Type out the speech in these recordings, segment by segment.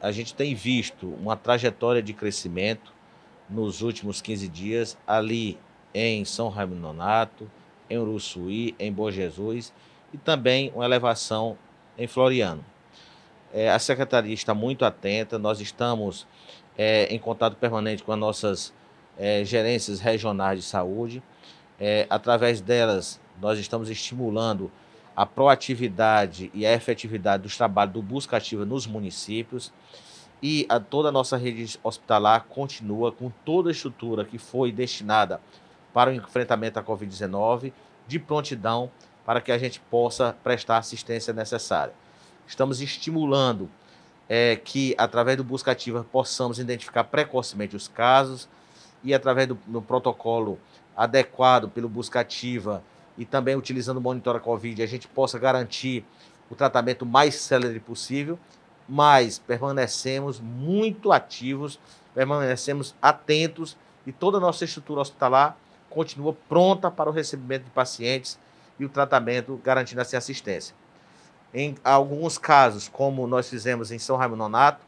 A gente tem visto uma trajetória de crescimento nos últimos 15 dias ali em São Raimundo Nonato, em Uruçuí, em Bom Jesus e também uma elevação em Floriano. É, a secretaria está muito atenta, nós estamos é, em contato permanente com as nossas é, gerências regionais de saúde. É, através delas, nós estamos estimulando a proatividade e a efetividade dos trabalhos do Busca Ativa nos municípios e a toda a nossa rede hospitalar continua com toda a estrutura que foi destinada para o enfrentamento à Covid-19 de prontidão para que a gente possa prestar a assistência necessária. Estamos estimulando é, que, através do Busca Ativa, possamos identificar precocemente os casos e, através do, do protocolo adequado pelo Busca Ativa, e também utilizando o monitora COVID, a gente possa garantir o tratamento mais célere possível, mas permanecemos muito ativos, permanecemos atentos e toda a nossa estrutura hospitalar continua pronta para o recebimento de pacientes e o tratamento, garantindo assim assistência. Em alguns casos, como nós fizemos em São Raimundo Nonato,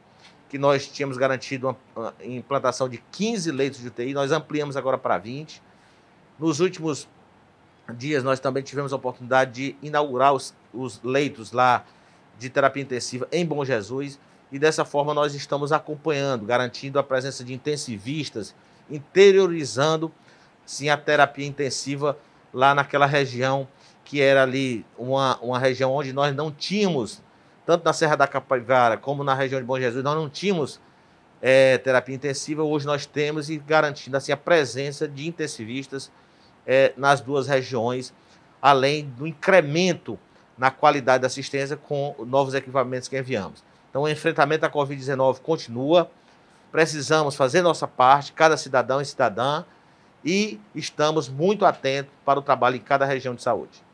que nós tínhamos garantido a implantação de 15 leitos de UTI, nós ampliamos agora para 20. Nos últimos dias nós também tivemos a oportunidade de inaugurar os, os leitos lá de terapia intensiva em Bom Jesus e dessa forma nós estamos acompanhando, garantindo a presença de intensivistas, interiorizando sim a terapia intensiva lá naquela região que era ali uma, uma região onde nós não tínhamos, tanto na Serra da Capivara como na região de Bom Jesus, nós não tínhamos é, terapia intensiva, hoje nós temos e garantindo assim a presença de intensivistas é, nas duas regiões, além do incremento na qualidade da assistência com novos equipamentos que enviamos. Então, o enfrentamento à Covid-19 continua, precisamos fazer nossa parte, cada cidadão e cidadã, e estamos muito atentos para o trabalho em cada região de saúde.